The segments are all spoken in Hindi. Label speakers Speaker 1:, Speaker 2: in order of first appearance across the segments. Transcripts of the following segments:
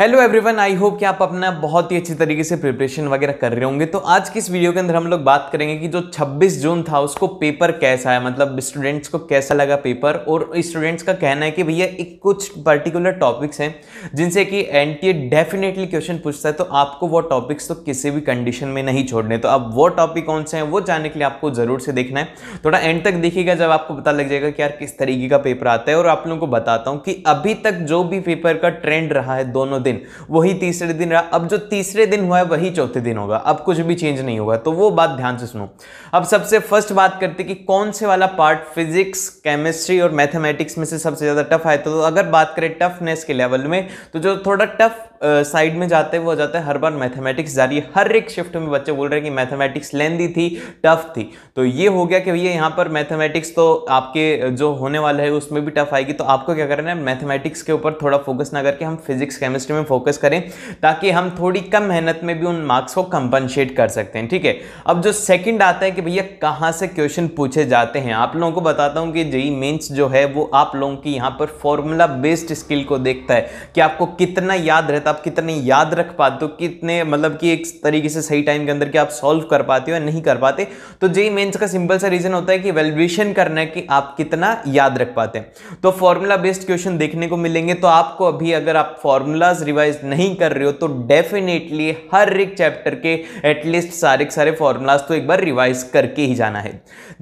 Speaker 1: हेलो एवरीवन आई होप कि आप अपना बहुत ही अच्छी तरीके से प्रिपरेशन वगैरह कर रहे होंगे तो आज की इस वीडियो के अंदर हम लोग बात करेंगे कि जो 26 जून था उसको पेपर कैसा है मतलब स्टूडेंट्स को कैसा लगा पेपर और स्टूडेंट्स का कहना है कि भैया एक कुछ पर्टिकुलर टॉपिक्स हैं जिनसे कि एन डेफिनेटली क्वेश्चन पूछता है तो आपको वो टॉपिक्स तो किसी भी कंडीशन में नहीं छोड़ने तो अब वो टॉपिक कौन से हैं वो जानने के लिए आपको ज़रूर से देखना है थोड़ा एंड तक देखिएगा जब आपको पता लग जाएगा कि यार किस तरीके का पेपर आता है और आप लोगों को बताता हूँ कि अभी तक जो भी पेपर का ट्रेंड रहा है दोनों दिन वही तीसरे दिन रहा अब जो तीसरे दिन हुआ है वही चौथे दिन होगा अब कुछ भी चेंज नहीं होगा तो वो बात ध्यान से सुनो अब सबसे फर्स्ट बात करते कि कौन से वाला पार्ट फिजिक्स केमिस्ट्री और मैथमेटिक्स में से सबसे ज़्यादा टफ आया तो अगर बात करें टफनेस के लेवल में तो जो थोड़ा टफ साइड में जाते हैं वो जाते हैं हर बार मैथमेटिक्स जा रही है हर एक शिफ्ट में बच्चे बोल रहे हैं कि मैथमेटिक्स लेंदी थी टफ थी तो ये हो गया कि भैया यहाँ पर मैथमेटिक्स तो आपके जो होने वाला है उसमें भी टफ आएगी तो आपको क्या करना है मैथमेटिक्स के ऊपर थोड़ा फोकस ना करके हम फिजिक्स केमिस्ट्री में फोकस करें ताकि हम थोड़ी कम मेहनत में भी उन मार्क्स को कंपनसेट कर सकते हैं ठीक है अब जो सेकंड आता है कि भैया कहाँ से क्वेश्चन पूछे जाते हैं आप लोगों को बताता हूँ कि जेई मेंस e जो है वो आप लोगों की यहाँ पर फॉर्मूला बेस्ड स्किल को देखता है कि आपको कितना याद रहता है आप कितने याद रख पाते हो कितने मतलब कि एक तरीके से सही टाइम के अंदर कि आप सॉल्व कर पाते हो या नहीं कर पाते तो जेई मेंस e का सिंपल सा रीज़न होता है कि वैल्यूएशन करना है कि आप कितना याद रख पाते हैं तो फॉर्मूला बेस्ड क्वेश्चन देखने को मिलेंगे तो आपको अभी अगर आप फॉर्मूलाज रिवाइज नहीं कर रहे हो तो डेफिनेटली हर एक चैप्टर के एटलीस्ट सारे सारे फॉर्मूलाज तो एक बार रिवाइज करके ही जाना है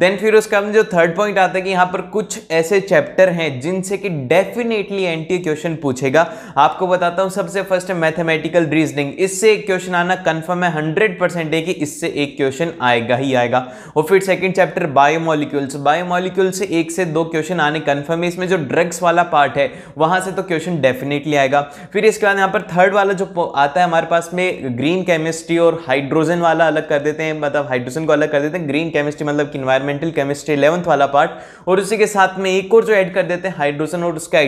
Speaker 1: देन फिर उसका जो थर्ड पॉइंट आता है कि यहाँ पर कुछ ऐसे चैप्टर हैं जिनसे कि डेफिनेटली एंटी क्वेश्चन पूछेगा आपको बताता हूँ सबसे फर्स्ट है मैथमेटिकल रीजनिंग इससे एक क्वेश्चन आना कन्फर्म है हंड्रेड परसेंट है कि इससे एक क्वेश्चन आएगा ही आएगा और फिर सेकेंड चैप्टर बायोमोलिक्यूल्स बायोमोलिक्यूल से एक से दो क्वेश्चन आने कन्फर्म है इसमें जो ड्रग्स वाला पार्ट है वहाँ से तो क्वेश्चन डेफिनेटली आएगा फिर इसके बाद यहाँ पर थर्ड वाला जो आता है हमारे पास में ग्रीन केमिस्ट्री और हाइड्रोजन वाला अलग कर देते हैं मतलब हाइड्रोजन को अलग कर देते हैं ग्रीन केमिस्ट्री मतलब कि इन्वायरमेंटल केमिस्ट्री इलेवंथ वाला पार्ट और उसी के साथ में एक और जो ऐड कर देते हैं हाइड्रोजन और उसके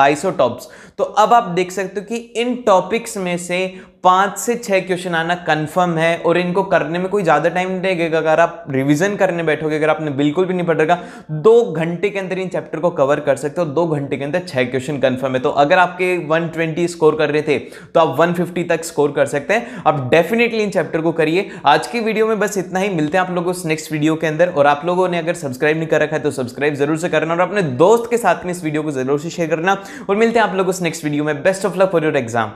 Speaker 1: आइसोटॉप्स तो अब आप देख सकते हो कि इन टॉपिक्स में से पाँच से छः क्वेश्चन आना कन्फर्म है और इनको करने में कोई ज़्यादा टाइम नहीं लगेगा अगर आप रिविजन करने बैठोगे अगर आपने बिल्कुल भी नहीं पढ़ रखा दो घंटे के अंदर इन चैप्टर को कवर कर सकते हो दो घंटे के अंदर छः क्वेश्चन कन्फर्म है तो अगर आपके 120 स्कोर कर रहे थे तो आप 150 तक स्कोर कर सकते हैं आप डेफिनेटली इन चैप्टर को करिए आज की वीडियो में बस इतना ही मिलते हैं आप लोगों को नेक्स्ट वीडियो के अंदर और आप लोगों ने अगर सब्सक्राइब नहीं कर रखा है तो सब्सक्राइब जरूर से करना और अपने दोस्त के साथ में इस वीडियो को जरूर से शेयर करना और मिलते हैं आप लोगों को नेक्स्ट वीडियो में best of luck for your exam